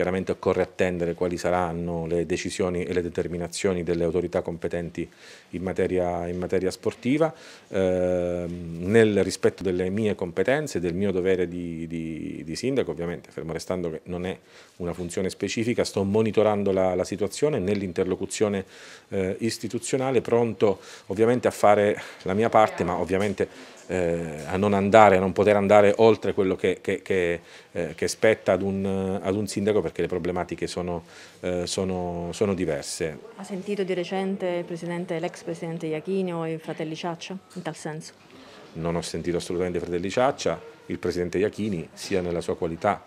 Chiaramente occorre attendere quali saranno le decisioni e le determinazioni delle autorità competenti in materia, in materia sportiva. Eh, nel rispetto delle mie competenze, del mio dovere di, di, di, sindaco, ovviamente, fermo restando che non è una funzione specifica, sto monitorando la, la situazione nell'interlocuzione eh, istituzionale, pronto ovviamente a fare la mia parte, ma ovviamente eh, a non andare, a non poter andare oltre quello che, che, che, eh, che spetta ad un, ad un sindaco perché le problematiche sono, eh, sono, sono diverse. Ha sentito di recente presidente, l'ex presidente Iachini o i fratelli Ciaccia in tal senso? Non ho sentito assolutamente i fratelli Ciaccia, il presidente Iachini sia nella sua qualità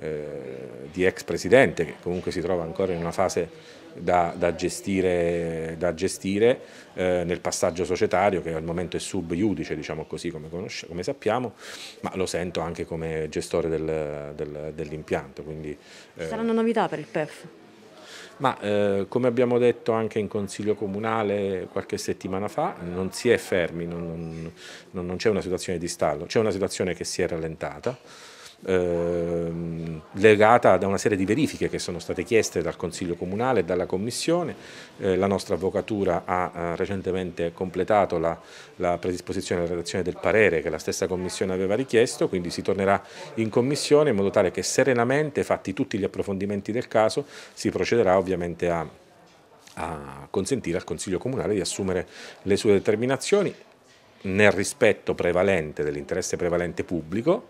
eh, di ex presidente che comunque si trova ancora in una fase da, da gestire, da gestire eh, nel passaggio societario che al momento è sub judice diciamo così come, conosce, come sappiamo ma lo sento anche come gestore del, del, dell'impianto quindi, eh, ci saranno novità per il PEF? Ma eh, come abbiamo detto anche in Consiglio Comunale qualche settimana fa, non si è fermi, non, non, non c'è una situazione di stallo, c'è una situazione che si è rallentata ehm, legata da una serie di verifiche che sono state chieste dal Consiglio Comunale e dalla Commissione. Eh, la nostra Avvocatura ha, ha eh, recentemente completato la, la predisposizione e la redazione del parere che la stessa Commissione aveva richiesto, quindi si tornerà in Commissione in modo tale che serenamente, fatti tutti gli approfondimenti del caso, si procederà ovviamente a a consentire al Consiglio Comunale di assumere le sue determinazioni nel rispetto prevalente dell'interesse prevalente pubblico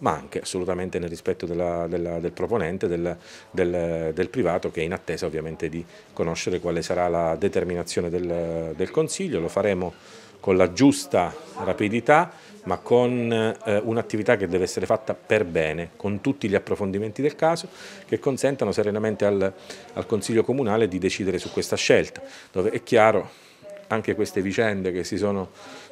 ma anche assolutamente nel rispetto della, della, del proponente, del, del, del, privato che è in attesa ovviamente di conoscere quale sarà la determinazione del, del Consiglio, lo faremo con la giusta rapidità ma con eh, un'attività che deve essere fatta per bene, con tutti gli approfondimenti del caso che consentano serenamente al, al Consiglio Comunale di decidere su questa scelta, dove è chiaro anche queste vicende che si sono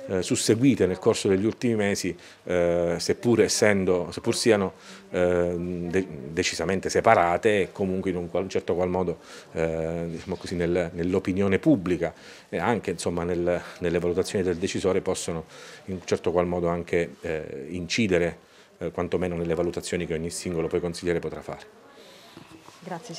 eh, susseguite nel corso degli ultimi mesi, eh, seppur, essendo, seppur siano eh, de decisamente separate e comunque in un, qual certo qual modo eh, diciamo nel, nell'opinione pubblica e anche insomma, nel, nelle valutazioni del decisore possono in un certo qual modo anche eh, incidere eh, quantomeno nelle valutazioni che ogni singolo poi consigliere potrà fare. Grazie.